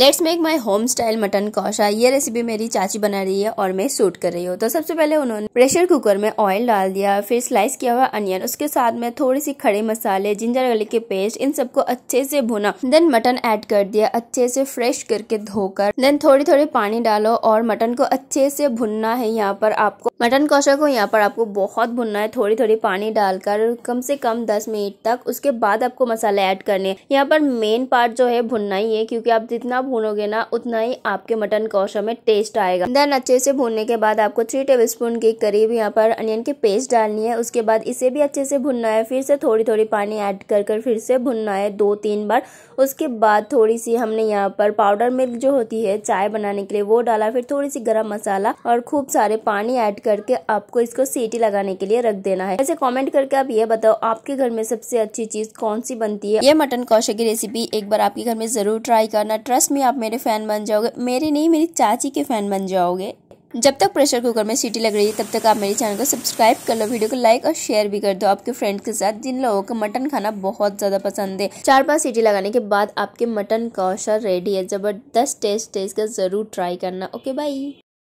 let's make my home style mutton kosha ये recipe मेरी चाची बना रही है और मैं सूट कर रही हूँ तो सबसे पहले उन्होंने प्रेशर कुकर में ऑयल डाल दिया फिर स्लाइस किया हुआ अनियन उसके साथ में थोड़ी सी खड़े मसाले जिंजर गार्लिक के पेस्ट इन सबको अच्छे से भुना देन मटन ऐड कर दिया अच्छे से फ्रेश करके धोकर देन थोड़ी थोड़ी पानी डालो और मटन को अच्छे से भुनना है यहाँ पर आपको मटन कौशा को यहाँ पर आपको बहुत भुनना है थोड़ी थोड़ी पानी डालकर कम से कम दस मिनट तक उसके बाद आपको मसाले ऐड करने यहाँ पर मेन पार्ट जो है भुनना ही है क्योंकि आप जितना भूनोगे ना उतना ही आपके मटन कौशा में टेस्ट आएगा देन अच्छे से भूनने के बाद आपको थ्री टेबल स्पून के करीब यहाँ पर अनियन की पेस्ट डालनी है उसके बाद इसे भी अच्छे से भुनना है फिर से थोड़ी थोड़ी पानी ऐड कर कर फिर से भुनना है दो तीन बार उसके बाद थोड़ी सी हमने यहाँ पर पाउडर मिल्क जो होती है चाय बनाने के लिए वो डाला फिर थोड़ी सी गर्म मसाला और खूब सारे पानी ऐड करके आपको इसको सीटी लगाने के लिए रख देना है ऐसे कॉमेंट करके आप ये बताओ आपके घर में सबसे अच्छी चीज कौन सी बनती है ये मटन कौशे की रेसिपी एक बार आपके घर में जरूर ट्राई करना ट्रस्ट मिनट्स में आप मेरे फ़ैन बन जाओगे मेरे नहीं मेरी चाची के फ़ैन बन जाओगे जब तक प्रेशर कुकर में सीटी लग रही है तब तक आप मेरे चैनल को सब्सक्राइब कर लो वीडियो को लाइक और शेयर भी कर दो आपके फ्रेंड के साथ जिन लोगों को मटन खाना बहुत ज़्यादा पसंद है चार पाँच सीटी लगाने के बाद आपके मटन कौशा रेडी है ज़बरदस्त टेस्ट टेस्ट का ज़रूर ट्राई करना ओके बाई